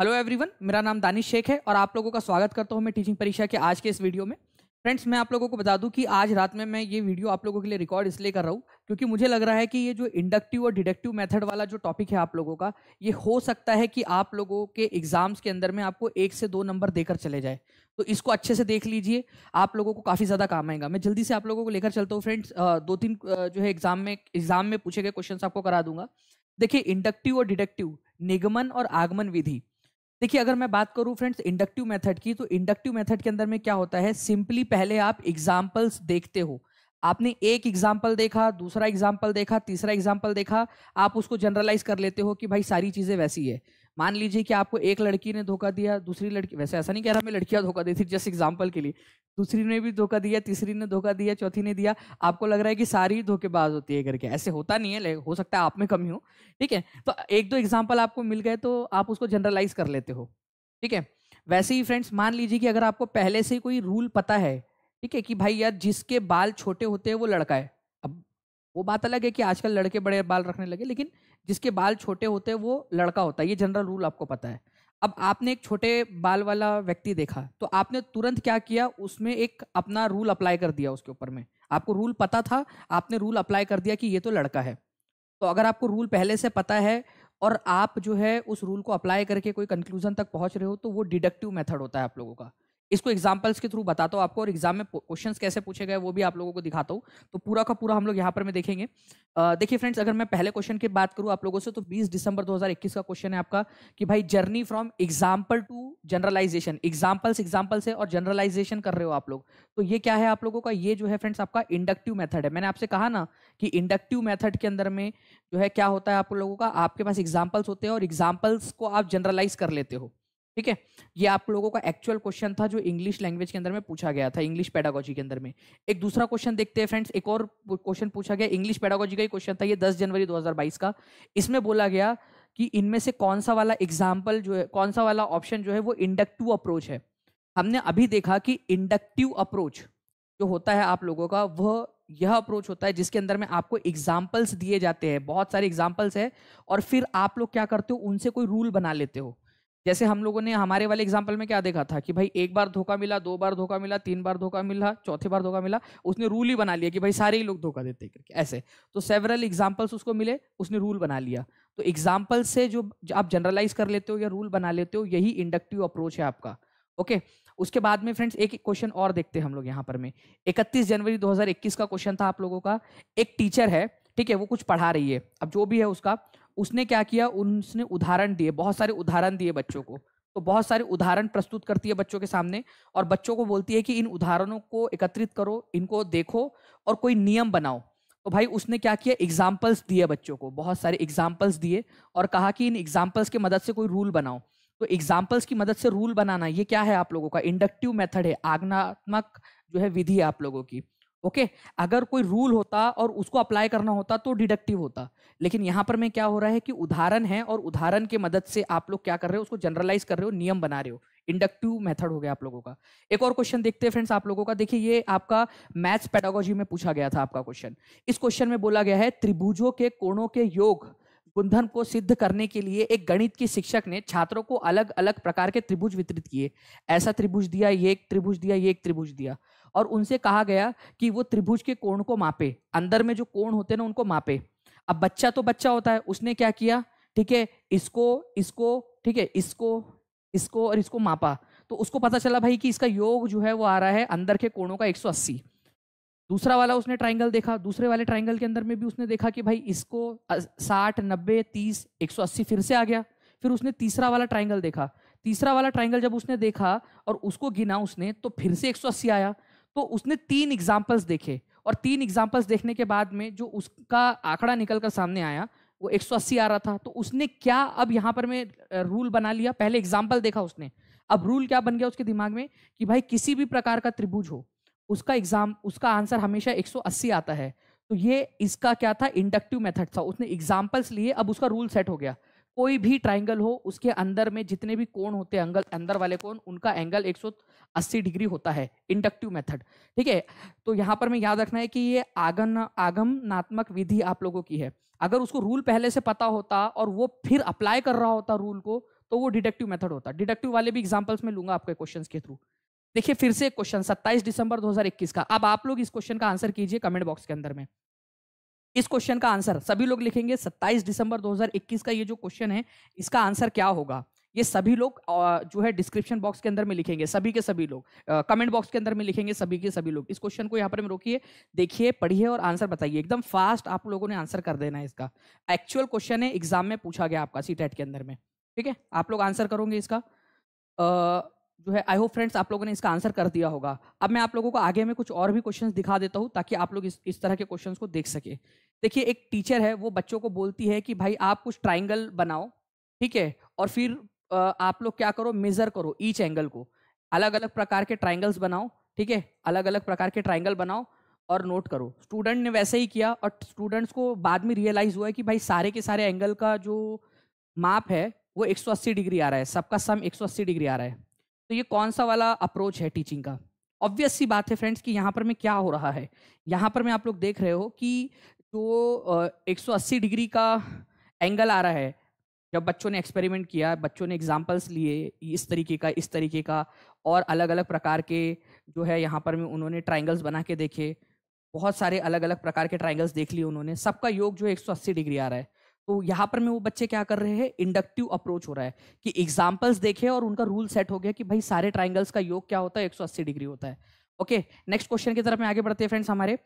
Hello everyone मेरा नाम दानिश शेख है और आप लोगों का स्वागत करता हूं मैं टीचिंग परीक्षा के आज के इस वीडियो में फ्रेंड्स मैं आप लोगों को बता दूं कि आज रात में मैं ये वीडियो आप लोगों के लिए रिकॉर्ड इसलिए कर रहा हूं क्योंकि मुझे लग रहा है कि ये जो इंडक्टिव और डिडक्टिव मेथड वाला जो टॉपिक है आप लोगों का ये हो सकता है कि आप लोगों के एग्जाम्स के अंदर में आपको एक से दो नंबर देकर चले जाए तो इसको अच्छे से देख लीजिए आप लोगों को काफ़ी ज़्यादा काम आएगा मैं जल्दी से आप लोगों को लेकर चलता हूँ फ्रेंड्स दो तीन जो है एग्जाम में एग्जाम में पूछे गए क्वेश्चन आपको करा दूंगा देखिए इंडक्टिव और डिडक्टिव निगमन और आगमन विधि देखिए अगर मैं बात करूं फ्रेंड्स इंडक्टिव मेथड की तो इंडक्टिव मेथड के अंदर में क्या होता है सिंपली पहले आप एग्जाम्पल्स देखते हो आपने एक एग्जाम्पल देखा दूसरा एग्जाम्पल देखा तीसरा एग्जाम्पल देखा आप उसको जनरलाइज कर लेते हो कि भाई सारी चीज़ें वैसी है मान लीजिए कि आपको एक लड़की ने धोखा दिया दूसरी लड़की वैसे ऐसा नहीं कह रहा मैं लड़कियां धोखा दी थी जस्ट एग्जाम्पल के लिए दूसरी ने भी धोखा दिया तीसरी ने धोखा दिया चौथी ने दिया आपको लग रहा है कि सारी धोखेबाज होती है करके ऐसे होता नहीं है हो सकता है आप में कमी हो ठीक है तो एक दो एग्जाम्पल आपको मिल गए तो आप उसको जनरलाइज कर लेते हो ठीक है वैसे ही फ्रेंड्स मान लीजिए कि अगर आपको पहले से कोई रूल पता है ठीक है कि भाई यार जिसके बाल छोटे होते हैं वो लड़का है अब वो बात अलग है कि आजकल लड़के बड़े बाल रखने लगे लेकिन जिसके बाल छोटे होते हैं वो लड़का होता है ये जनरल रूल आपको पता है अब आपने एक छोटे बाल वाला व्यक्ति देखा तो आपने तुरंत क्या किया उसमें एक अपना रूल अप्लाई कर दिया उसके ऊपर में आपको रूल पता था आपने रूल अप्लाई कर दिया कि ये तो लड़का है तो अगर आपको रूल पहले से पता है और आप जो है उस रूल को अप्लाई करके कोई कंक्लूजन तक पहुंच रहे हो तो वो डिडक्टिव मेथड होता है आप लोगों का इसको एग्जाम्पल्स के थ्रू बताता हूँ आपको और एग्जाम में क्वेश्चंस कैसे पूछे गए वो भी आप लोगों को दिखाता हूँ तो पूरा का पूरा हम लोग यहाँ पर मैं देखेंगे देखिए फ्रेंड्स अगर मैं पहले क्वेश्चन की बात करूँ आप लोगों से तो 20 दिसंबर 2021 का क्वेश्चन है आपका कि भाई journey from example to generalization examples examples है और जनरलाइजेशन कर रहे हो आप लोग तो ये क्या है आप लोगों का ये जो है फ्रेंड्स आपका इंडक्टिव मैथड है मैंने आपसे कहा ना कि इंडक्टिव मैथड के अंदर में जो है क्या होता है आप लोगों का आपके पास एग्जाम्पल्स होते हैं और एग्जाम्पल्स को आप जनरलाइज कर लेते हो ठीक है ये आप लोगों का एक्चुअल क्वेश्चन था जो इंग्लिश लैंग्वेज के अंदर में पूछा गया था इंग्लिश पैडागोजी के अंदर में एक दूसरा क्वेश्चन देखते हैं फ्रेंड्स एक और क्वेश्चन पूछा गया इंग्लिश पैडागोजी का ही क्वेश्चन था ये दस जनवरी दो का इसमें बोला गया कि इनमें से कौन सा वाला एग्जाम्पल जो है कौन सा वाला ऑप्शन जो है वो इंडक्टिव अप्रोच है हमने अभी देखा कि इंडक्टिव अप्रोच जो होता है आप लोगों का वह यह अप्रोच होता है जिसके अंदर में आपको एग्जाम्पल्स दिए जाते हैं बहुत सारे एग्जाम्पल्स है और फिर आप लोग क्या करते हो उनसे कोई रूल बना लेते हो जैसे हम लोगों ने हमारे वाले एग्जाम्पल में क्या देखा था कि भाई एक बार धोखा मिला दो बार धोखा मिला तीन बार धोखा मिला चौथी बार धोखा मिला उसने रूल ही बना लिया कि भाई सारे ही लोग धोखा देते करके ऐसे तो सेवरल एग्जाम्पल्स उसको मिले उसने रूल बना लिया तो एग्जाम्पल से जो आप जनरलाइज कर लेते हो या रूल बना लेते हो यही इंडक्टिव अप्रोच है आपका ओके उसके बाद में फ्रेंड्स एक क्वेश्चन और देखते हैं हम लोग यहाँ पर में इकतीस जनवरी दो का क्वेश्चन था आप लोगों का एक टीचर है ठीक है वो कुछ पढ़ा रही है अब जो भी है उसका उसने क्या किया उसने उदाहरण दिए बहुत सारे उदाहरण दिए बच्चों को तो बहुत सारे उदाहरण प्रस्तुत करती है बच्चों के सामने और बच्चों को बोलती है कि इन उदाहरणों को एकत्रित करो इनको देखो और कोई नियम बनाओ तो भाई उसने क्या किया एग्जाम्पल्स दिए बच्चों को बहुत सारे एग्जाम्पल्स दिए और कहा कि इन एग्जाम्पल्स तो की मदद से कोई रूल बनाओ तो एग्जाम्पल्स की मदद से रूल बनाना ये क्या है आप लोगों का इंडक्टिव मेथड है आगनात्मक जो है विधि है आप लोगों की ओके okay? अगर कोई रूल होता और उसको अप्लाई करना होता तो डिडक्टिव होता लेकिन यहां पर मैं क्या हो रहा है कि उदाहरण है और उदाहरण की मदद से आप लोग क्या कर रहे हो उसको जनरलाइज कर रहे हो नियम बना रहे हो इंडक्टिव मेथड हो गया आप लोगों का एक और क्वेश्चन देखते हैं फ्रेंड्स आप लोगों का देखिए ये आपका मैथ्स पैटोलॉजी में पूछा गया था आपका क्वेश्चन इस क्वेश्चन में बोला गया है त्रिभुजों के कोणों के योग गुंधन को सिद्ध करने के लिए एक गणित की शिक्षक ने छात्रों को अलग अलग प्रकार के त्रिभुज वितरित किए ऐसा त्रिभुज दिया ये एक त्रिभुज दिया ये एक त्रिभुज दिया और उनसे कहा गया कि वो त्रिभुज के कोण को मापे अंदर में जो कोण होते ना उनको मापे अब बच्चा तो बच्चा होता है उसने क्या किया ठीक है इसको इसको ठीक है इसको इसको और इसको मापा तो उसको पता चला भाई कि इसका योग जो है वो आ रहा है अंदर के कोणों का एक दूसरा वाला उसने ट्राइंगल देखा दूसरे वाले ट्राइंगल के अंदर में भी उसने देखा कि भाई इसको साठ नब्बे तीस एक सौ अस्सी फिर से आ गया फिर उसने तीसरा वाला ट्राइंगल देखा तीसरा वाला ट्राइंगल जब उसने देखा और उसको गिना उसने तो फिर से एक सौ अस्सी आया तो उसने तीन एग्जाम्पल्स देखे और तीन एग्जाम्पल्स देखने के बाद में जो उसका आंकड़ा निकल कर सामने आया वो अस्सी आ रहा था तो उसने क्या अब यहाँ पर मैं रूल बना लिया पहले एग्जाम्पल देखा उसने अब रूल क्या बन गया उसके दिमाग में कि भाई किसी भी प्रकार का त्रिभुज हो उसका एग्जाम उसका आंसर हमेशा 180 आता है तो ये इसका क्या था इंडक्टिव मेथड था उसने एग्जाम्पल्स लिए अब उसका रूल सेट हो गया कोई भी ट्राइंगल हो उसके अंदर में जितने भी कोण होते हैं अंगल अंदर वाले कोण उनका एंगल 180 डिग्री होता है इंडक्टिव मेथड ठीक है तो यहाँ पर मैं याद रखना है कि ये आगन आगमनात्मक विधि आप लोगों की है अगर उसको रूल पहले से पता होता और वो फिर अप्लाई कर रहा होता रूल को तो वो डिडक्टिव मेथड होता डिडक्टिव वाले भी एग्जाम्पल्स में लूंगा आपके क्वेश्चन के थ्रू देखिए फिर से एक क्वेश्चन 27 दिसंबर 2021 का अब आप लोग इस क्वेश्चन का आंसर कीजिए कमेंट बॉक्स के अंदर में इस क्वेश्चन का आंसर सभी लोग लिखेंगे 27 दिसंबर 2021 का ये जो क्वेश्चन है इसका आंसर क्या होगा ये सभी लोग जो है डिस्क्रिप्शन बॉक्स के अंदर में लिखेंगे सभी के सभी लोग कमेंट बॉक्स के अंदर में लिखेंगे सभी के सभी लोग इस क्वेश्चन को यहाँ पर रोकिए देखिए पढ़िए और आंसर बताइए एकदम फास्ट आप लोगों ने आंसर कर देना है इसका एक्चुअल क्वेश्चन है एग्जाम में पूछा गया आपका सी e के अंदर में ठीक है आप लोग आंसर करोगे इसका जो है आई होप फ्रेंड्स आप लोगों ने इसका आंसर कर दिया होगा अब मैं आप लोगों को आगे में कुछ और भी क्वेश्चन दिखा देता हूँ ताकि आप लोग इस इस तरह के क्वेश्चन को देख सके देखिए एक टीचर है वो बच्चों को बोलती है कि भाई आप कुछ ट्राइंगल बनाओ ठीक है और फिर आप लोग क्या करो मेजर करो ईच एंगल को अलग अलग प्रकार के ट्राइंगल्स बनाओ ठीक है अलग अलग प्रकार के ट्राइंगल बनाओ और नोट करो स्टूडेंट ने वैसे ही किया और स्टूडेंट्स को बाद में रियलाइज़ हुआ है कि भाई सारे के सारे एंगल का जो माप है वो 180 डिग्री आ रहा है सबका सम 180 डिग्री आ रहा है तो ये कौन सा वाला अप्रोच है टीचिंग का ऑब्वियस सी बात है फ्रेंड्स कि यहाँ पर मैं क्या हो रहा है यहाँ पर मैं आप लोग देख रहे हो कि जो एक डिग्री का एंगल आ रहा है जब बच्चों ने एक्सपेरिमेंट किया बच्चों ने एग्जाम्पल्स लिए इस तरीके का इस तरीके का और अलग अलग प्रकार के जो है यहाँ पर में उन्होंने ट्राइंगल्स बना के देखे बहुत सारे अलग अलग प्रकार के ट्राइंगल्स देख लिए उन्होंने सबका योग जो है एक डिग्री आ रहा है तो यहाँ पर मैं वो बच्चे क्या कर रहे हैं इंडक्टिव अप्रोच हो रहा है कि एग्जाम्पल्स देखे और उनका रूल सेट हो गया कि भाई सारे ट्राइंगल्स का योग क्या होता है एक डिग्री होता है ओके नेक्स्ट क्वेश्चन की तरफ में आगे बढ़ते हैं फ्रेंड्स हमारे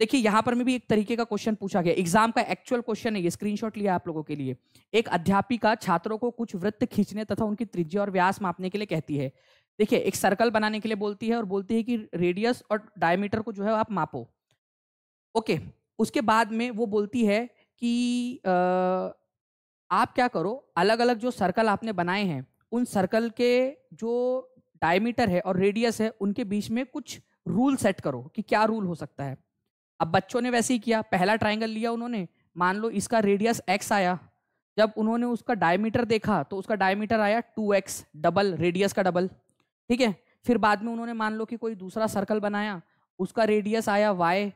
देखिए यहाँ पर में भी एक तरीके का क्वेश्चन पूछा गया एग्जाम का एक्चुअल क्वेश्चन है ये स्क्रीनशॉट लिया आप लोगों के लिए एक अध्यापिका छात्रों को कुछ वृत्त खींचने तथा उनकी त्रिज्या और व्यास मापने के लिए कहती है देखिए एक सर्कल बनाने के लिए बोलती है और बोलती है कि रेडियस और डायमीटर को जो है आप मापो ओके उसके बाद में वो बोलती है कि आप क्या करो अलग अलग जो सर्कल आपने बनाए हैं उन सर्कल के जो डायमीटर है और रेडियस है उनके बीच में कुछ रूल सेट करो कि क्या रूल हो सकता है अब बच्चों ने वैसे ही किया पहला ट्राइंगल लिया उन्होंने मान लो इसका रेडियस एक्स आया जब उन्होंने उसका डायमीटर देखा तो उसका डायमीटर आया टू एक्स डबल रेडियस का डबल ठीक है फिर बाद में उन्होंने मान लो कि कोई दूसरा सर्कल बनाया उसका रेडियस आया वाई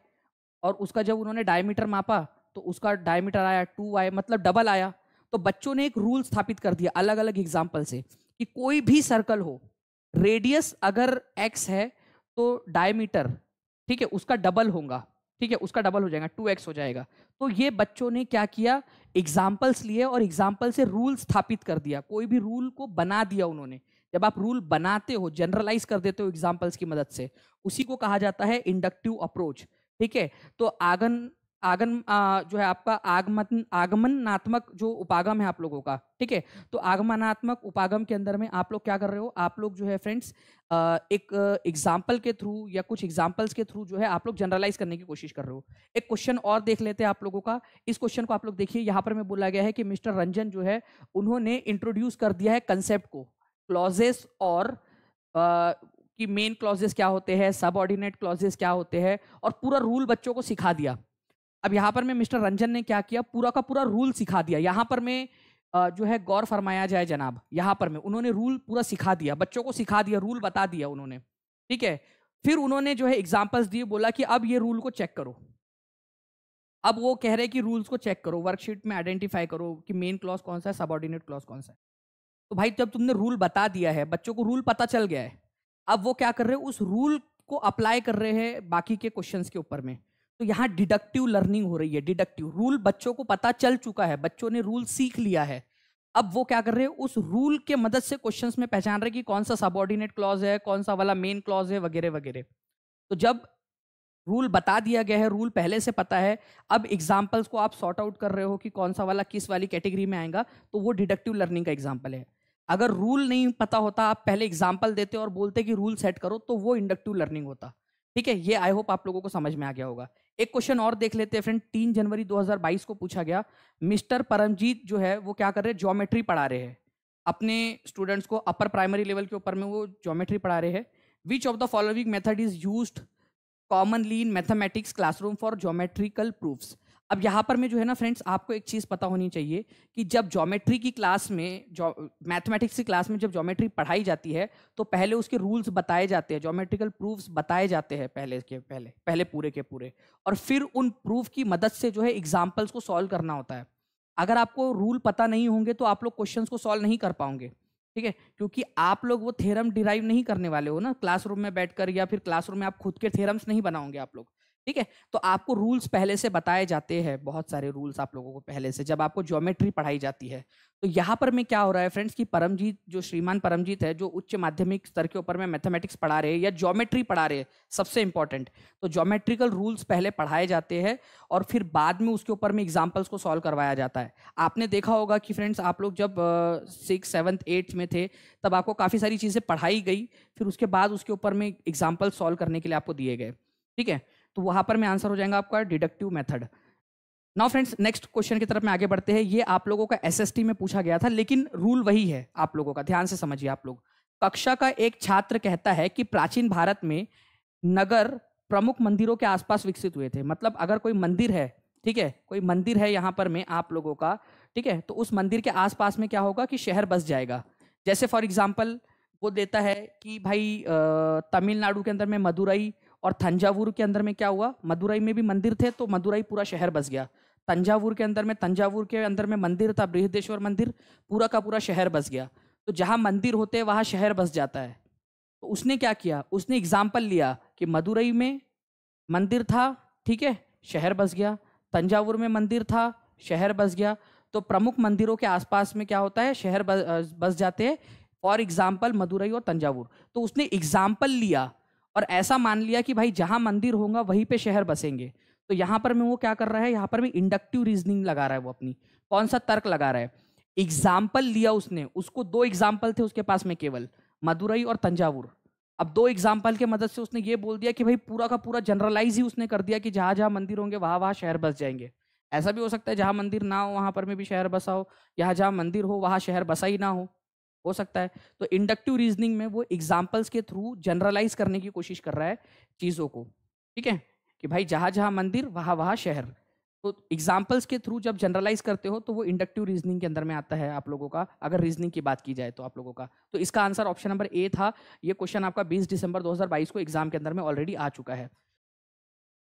और उसका जब उन्होंने डायमीटर मापा तो उसका डायमीटर आया टू आया मतलब डबल आया तो बच्चों ने एक रूल स्थापित कर दिया अलग अलग एग्जाम्पल से कि कोई भी सर्कल हो रेडियस अगर एक्स है तो डायमीटर ठीक है उसका डबल होगा ठीक है उसका डबल हो जाएगा टू एक्स हो जाएगा तो ये बच्चों ने क्या किया एग्जाम्पल्स लिए और एग्जाम्पल से रूल स्थापित कर दिया कोई भी रूल को बना दिया उन्होंने जब आप रूल बनाते हो जनरलाइज कर देते हो एग्जाम्पल्स की मदद से उसी को कहा जाता है इंडक्टिव अप्रोच ठीक है तो आंगन आगन आ, जो है आपका आगमन आगमनात्मक जो उपागम है आप लोगों का ठीक है तो आगमनात्मक उपागम के अंदर में आप लोग क्या कर रहे हो आप लोग जो है फ्रेंड्स एक एग्जाम्पल के थ्रू या कुछ एग्जाम्पल्स के थ्रू जो है आप लोग जनरलाइज करने की कोशिश कर रहे हो एक क्वेश्चन और देख लेते हैं आप लोगों का इस क्वेश्चन को आप लोग देखिए यहाँ पर मैं बोला गया है कि मिस्टर रंजन जो है उन्होंने इंट्रोड्यूस कर दिया है कंसेप्ट को क्लॉजेस और आ, कि मेन क्लॉजेस क्या होते हैं सब ऑर्डिनेट क्लॉजेस क्या होते हैं और पूरा रूल बच्चों को सिखा दिया अब यहाँ पर मैं मिस्टर रंजन ने क्या किया पूरा का पूरा रूल सिखा दिया यहाँ पर मैं जो है गौर फरमाया जाए जनाब यहाँ पर मैं उन्होंने रूल पूरा सिखा दिया बच्चों को सिखा दिया रूल बता दिया उन्होंने ठीक है फिर उन्होंने जो है एग्जाम्पल्स दिए बोला कि अब ये रूल को चेक करो अब वो कह रहे कि रूल्स को चेक करो वर्कशीट में आइडेंटिफाई करो कि मेन क्लॉज कौन सा है सबॉर्डिनेट क्लॉज कौन सा है तो भाई जब तुमने रूल बता दिया है बच्चों को रूल पता चल गया है अब वो क्या कर रहे हैं उस रूल को अप्लाई कर रहे हैं बाकी के क्वेश्चंस के ऊपर में तो यहाँ डिडक्टिव लर्निंग हो रही है डिडक्टिव रूल बच्चों को पता चल चुका है बच्चों ने रूल सीख लिया है अब वो क्या कर रहे हैं उस रूल के मदद से क्वेश्चंस में पहचान रहे कि कौन सा सबॉर्डिनेट क्लॉज है कौन सा वाला मेन क्लॉज है वगैरह वगैरह तो जब रूल बता दिया गया है रूल पहले से पता है अब एग्जाम्पल्स को आप सॉर्ट आउट कर रहे हो कि कौन सा वाला किस वाली कैटेगरी में आएगा तो वो डिडक्टिव लर्निंग का एग्जाम्पल है अगर रूल नहीं पता होता आप पहले एग्जाम्पल देते और बोलते कि रूल सेट करो तो वो इंडक्टिव लर्निंग होता ठीक है ये आई होप आप लोगों को समझ में आ गया होगा एक क्वेश्चन और देख लेते हैं फ्रेंड तीन जनवरी 2022 को पूछा गया मिस्टर परमजीत जो है वो क्या कर रहे हैं ज्योमेट्री पढ़ा रहे हैं अपने स्टूडेंट्स को अपर प्राइमरी लेवल के ऊपर में वो ज्योमेट्री पढ़ा रहे हैं which of the following method is use commonly in mathematics classroom for geometrical proofs अब यहाँ पर मैं जो है ना फ्रेंड्स आपको एक चीज़ पता होनी चाहिए कि जब ज्योमेट्री की क्लास में जो मैथमेटिक्स की क्लास में जब ज्योमेट्री पढ़ाई जाती है तो पहले उसके रूल्स बताए जाते हैं ज्योमेट्रिकल प्रूफ्स बताए जाते हैं पहले के पहले पहले पूरे के पूरे और फिर उन प्रूफ की मदद से जो है एग्जाम्पल्स को सॉल्व करना होता है अगर आपको रूल पता नहीं होंगे तो आप लोग क्वेश्चन को सॉल्व नहीं कर पाओगे ठीक है क्योंकि आप लोग वो थेरम डिराइव नहीं करने वाले हो ना क्लासरूम में बैठ या फिर क्लासरूम में आप खुद के थेरम्स नहीं बनाओगे आप लोग ठीक है तो आपको रूल्स पहले से बताए जाते हैं बहुत सारे रूल्स आप लोगों को पहले से जब आपको ज्योमेट्री पढ़ाई जाती है तो यहाँ पर में क्या हो रहा है फ्रेंड्स कि परमजीत जो श्रीमान परमजीत है जो उच्च माध्यमिक स्तर के ऊपर में मैथमेटिक्स पढ़ा रहे हैं या ज्योमेट्री पढ़ा रहे हैं सबसे इंपॉर्टेंट तो ज्योमेट्रिकल रूल्स पहले पढ़ाए जाते हैं और फिर बाद में उसके ऊपर में एग्जाम्पल्स को सॉल्व करवाया जाता है आपने देखा होगा कि फ्रेंड्स आप लोग जब सिक्स सेवन्थ एट्थ में थे तब आपको काफ़ी सारी चीज़ें पढ़ाई गई फिर उसके बाद उसके ऊपर में एग्जाम्पल सॉल्व करने के लिए आपको दिए गए ठीक है तो वहां पर मैं आंसर हो जाएगा आपका deductive method now friends next question की तरफ में आगे बढ़ते हैं ये आप लोगों का एसएसटी में पूछा गया था लेकिन रूल वही है आप लोगों का ध्यान से समझिए आप लोग कक्षा का एक छात्र कहता है कि प्राचीन भारत में नगर प्रमुख मंदिरों के आसपास विकसित हुए थे मतलब अगर कोई मंदिर है ठीक है कोई मंदिर है यहाँ पर में आप लोगों का ठीक है तो उस मंदिर के आसपास में क्या होगा कि शहर बस जाएगा जैसे फॉर एग्जाम्पल वो देता है कि भाई तमिलनाडु के अंदर में मदुरई और तंजावुर के अंदर में क्या हुआ मदुरई में भी मंदिर थे तो मदुरई पूरा शहर बस गया तंजावुर के अंदर में तंजावुर के अंदर में मंदिर था बृहदेश्वर मंदिर पूरा का पूरा शहर बस गया तो जहाँ मंदिर होते हैं वहाँ शहर बस जाता है तो उसने क्या किया उसने एग्जाम्पल लिया कि मदुरई में मंदिर था ठीक है शहर बस गया तंजावुर में मंदिर था शहर बस गया तो प्रमुख मंदिरों के आसपास में क्या होता है शहर बस, बस जाते हैं फॉर एग्जाम्पल मदुरई और तंजावुर तो उसने एग्जाम्पल लिया और ऐसा मान लिया कि भाई जहाँ मंदिर होगा वहीं पे शहर बसेंगे तो यहाँ पर मैं वो क्या कर रहा है यहाँ पर भी इंडक्टिव रीजनिंग लगा रहा है वो अपनी कौन सा तर्क लगा रहा है एग्जाम्पल लिया उसने उसको दो एग्जाम्पल थे उसके पास में केवल मदुरई और तंजावुर अब दो एग्जाम्पल के मदद से उसने ये बोल दिया कि भाई पूरा का पूरा जनरलाइज ही उसने कर दिया कि जहाँ जहाँ मंदिर होंगे वहाँ वहाँ शहर बस जाएंगे ऐसा भी हो सकता है जहाँ मंदिर ना हो वहाँ पर में भी शहर बसा हो यहाँ जहाँ मंदिर हो वहाँ शहर बसा ही ना हो हो सकता है तो इंडक्टिव रीजनिंग में वो एग्जाम्पल्स के थ्रू जनरलाइज करने की कोशिश कर रहा है चीज़ों को ठीक है कि भाई जहाँ जहाँ मंदिर वहाँ वहाँ शहर तो एग्जाम्पल्स के थ्रू जब जनरलाइज करते हो तो वो इंडक्टिव रीजनिंग के अंदर में आता है आप लोगों का अगर रीजनिंग की बात की जाए तो आप लोगों का तो इसका आंसर ऑप्शन नंबर ए था ये क्वेश्चन आपका 20 दिसंबर 2022 को एग्जाम के अंदर में ऑलरेडी आ चुका है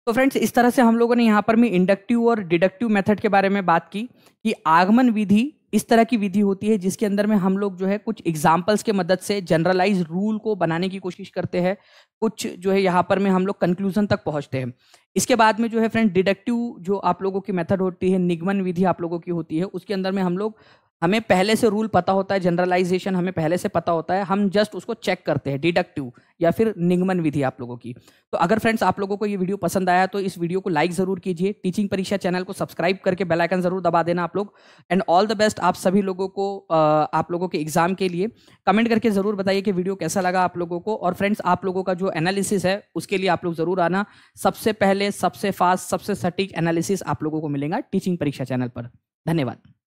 तो फ्रेंड्स इस तरह से हम लोगों ने यहाँ पर भी इंडक्टिव और डिडक्टिव मेथड के बारे में बात की कि आगमन विधि इस तरह की विधि होती है जिसके अंदर में हम लोग जो है कुछ एग्जाम्पल्स के मदद से जनरलाइज रूल को बनाने की कोशिश करते हैं कुछ जो है यहाँ पर में हम लोग कंक्लूजन तक पहुँचते हैं इसके बाद में जो है फ्रेंड डिडक्टिव जो आप लोगों की मेथड होती है निगमन विधि आप लोगों की होती है उसके अंदर में हम लोग हमें पहले से रूल पता होता है जनरलाइजेशन हमें पहले से पता होता है हम जस्ट उसको चेक करते हैं डिडक्टिव या फिर निगमन विधि आप लोगों की तो अगर फ्रेंड्स आप लोगों को ये वीडियो पसंद आया तो इस वीडियो को लाइक ज़रूर कीजिए टीचिंग परीक्षा चैनल को सब्सक्राइब करके बेल आइकन ज़रूर दबा देना आप लोग एंड ऑल द बेस्ट आप सभी लोगों को आप लोगों के एग्ज़ाम के लिए कमेंट करके ज़रूर बताइए कि वीडियो कैसा लगा आप लोगों को और फ्रेंड्स आप लोगों का जो एनालिसिस है उसके लिए आप लोग ज़रूर आना सबसे पहले सबसे फास्ट सबसे सटीक एनालिसिस आप लोगों को मिलेगा टीचिंग परीक्षा चैनल पर धन्यवाद